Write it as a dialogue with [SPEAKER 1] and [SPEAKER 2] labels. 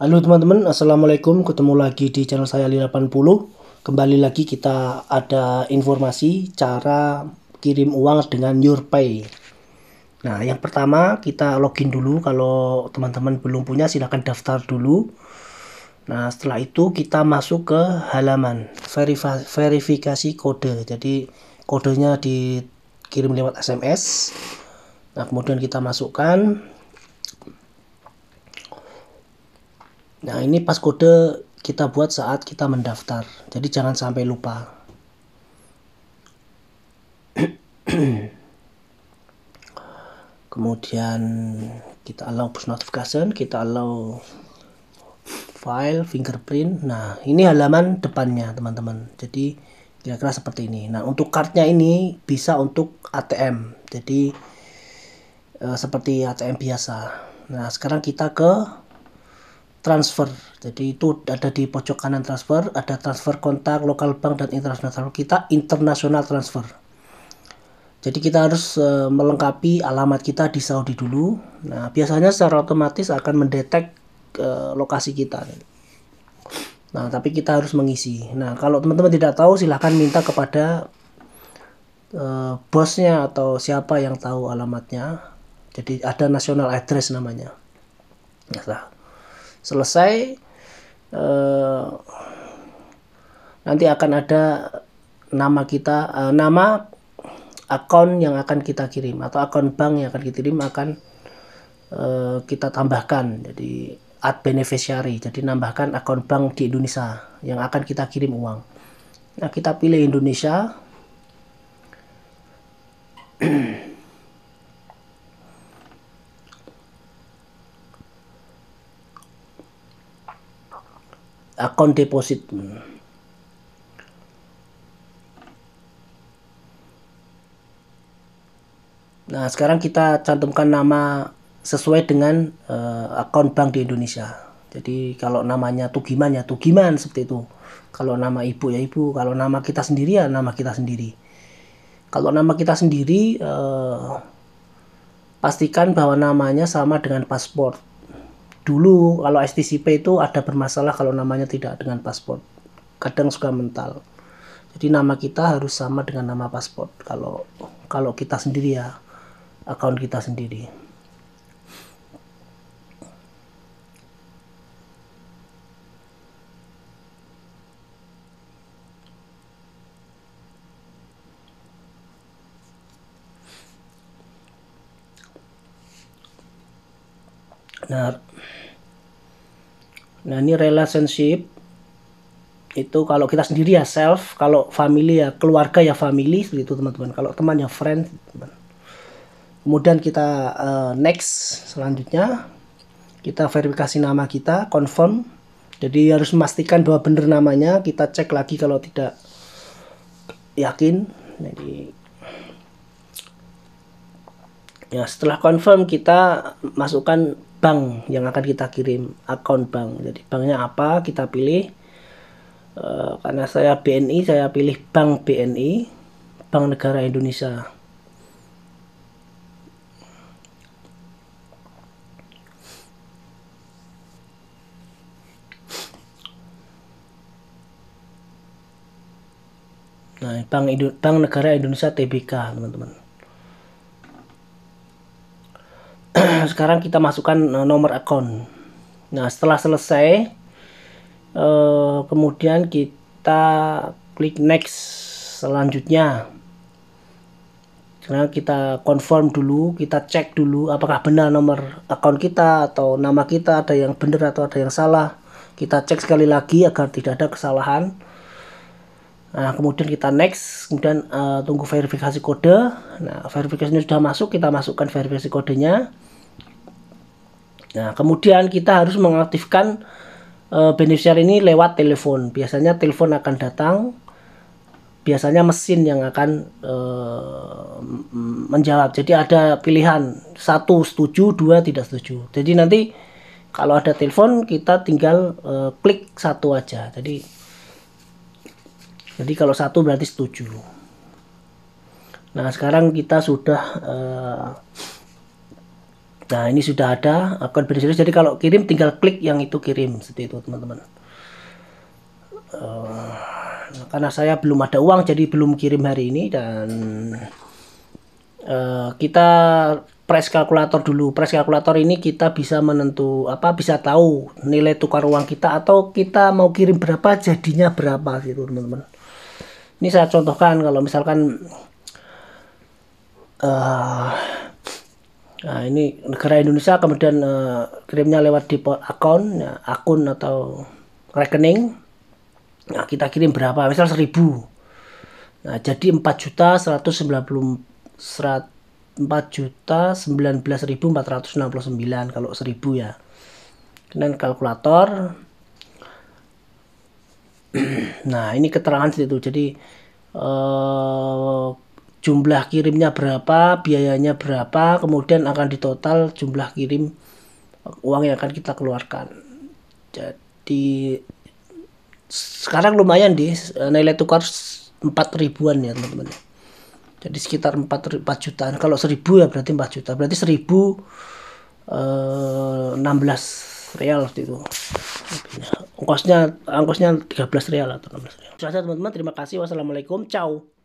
[SPEAKER 1] Halo teman-teman, Assalamualaikum. Ketemu lagi di channel saya Li80. Kembali lagi kita ada informasi cara kirim uang dengan YourPay. Nah, yang pertama kita login dulu. Kalau teman-teman belum punya, silahkan daftar dulu. Nah, setelah itu kita masuk ke halaman verifikasi kode. Jadi, kodenya dikirim lewat SMS. Nah, kemudian kita masukkan Nah, ini pas kode kita buat saat kita mendaftar. Jadi jangan sampai lupa. Kemudian kita allow push notification, kita allow file fingerprint. Nah, ini halaman depannya, teman-teman. Jadi kira-kira seperti ini. Nah, untuk kartnya ini bisa untuk ATM. Jadi eh, seperti ATM biasa. Nah, sekarang kita ke transfer. Jadi itu ada di pojok kanan transfer, ada transfer kontak lokal bank dan internasional kita internasional transfer. Jadi kita harus uh, melengkapi alamat kita di Saudi dulu. Nah, biasanya secara otomatis akan mendetek uh, lokasi kita. Nah, tapi kita harus mengisi. Nah, kalau teman-teman tidak tahu silahkan minta kepada uh, bosnya atau siapa yang tahu alamatnya. Jadi ada national address namanya. Ya, selesai eh, nanti akan ada nama kita eh, nama akun yang akan kita kirim atau akun bank yang akan kita kirim akan eh, kita tambahkan jadi ad beneficiary jadi nambahkan akun bank di Indonesia yang akan kita kirim uang nah kita pilih Indonesia akun deposit Nah, sekarang kita cantumkan nama sesuai dengan uh, eh, akun bank di Indonesia. Jadi kalau namanya Tugiman ya Tugiman seperti itu. Kalau nama ibu ya ibu, kalau nama kita sendiri ya nama kita sendiri. Kalau nama kita sendiri uh, pastikan bahwa namanya sama dengan paspor dulu kalau STCP itu ada bermasalah kalau namanya tidak dengan paspor kadang suka mental jadi nama kita harus sama dengan nama paspor kalau kalau kita sendiri ya akun kita sendiri Nah, nah ini relationship itu kalau kita sendiri ya self, kalau family ya keluarga ya family itu teman-teman. Kalau teman ya friend. Teman. Kemudian kita uh, next selanjutnya kita verifikasi nama kita, confirm. Jadi harus memastikan bahwa benar namanya, kita cek lagi kalau tidak yakin. Jadi ya setelah confirm kita masukkan bank yang akan kita kirim akun bank jadi banknya apa kita pilih e, karena saya BNI saya pilih bank BNI Bank Negara Indonesia Nah, Bank, Indo Bank Negara Indonesia TBK, teman-teman. sekarang kita masukkan eh, nomor akun Nah, setelah selesai eh, kemudian kita klik next selanjutnya. Karena kita confirm dulu, kita cek dulu apakah benar nomor akun kita atau nama kita ada yang benar atau ada yang salah. Kita cek sekali lagi agar tidak ada kesalahan. Nah, kemudian kita next, kemudian uh, tunggu verifikasi kode. Nah, verifikasinya sudah masuk, kita masukkan verifikasi kodenya. Nah, kemudian kita harus mengaktifkan e, eh, beneficiary ini lewat telepon. Biasanya telepon akan datang, biasanya mesin yang akan e, menjawab. Jadi ada pilihan satu setuju, dua tidak setuju. Jadi nanti kalau ada telepon kita tinggal e, klik satu aja. Jadi jadi kalau satu berarti setuju. Nah sekarang kita sudah uh, Nah, ini sudah ada akun beneficiary. Jadi kalau kirim tinggal klik yang itu kirim seperti itu, teman-teman. Uh, karena saya belum ada uang jadi belum kirim hari ini dan uh, kita press kalkulator dulu. Press kalkulator ini kita bisa menentu apa bisa tahu nilai tukar uang kita atau kita mau kirim berapa jadinya berapa gitu, teman-teman. Ini saya contohkan kalau misalkan uh, Nah, ini negara Indonesia kemudian uh, kirimnya lewat di akun, ya, akun atau rekening. Nah, kita kirim berapa? Misal 1000. Nah, jadi 4 juta sembilan puluh empat juta 19.469 kalau 1000 ya. dengan kalkulator. nah, ini keterangan situ. Jadi uh, jumlah kirimnya berapa, biayanya berapa, kemudian akan ditotal jumlah kirim uang yang akan kita keluarkan. Jadi sekarang lumayan di nilai tukar 4 ribuan ya teman-teman. Jadi sekitar 4, 4 jutaan. Kalau 1000 ya berarti 4 juta. Berarti 1000 16 eh, real waktu itu. Ongkosnya ongkosnya 13 real atau 16 real. Sudah teman-teman, terima kasih. Wassalamualaikum. Ciao.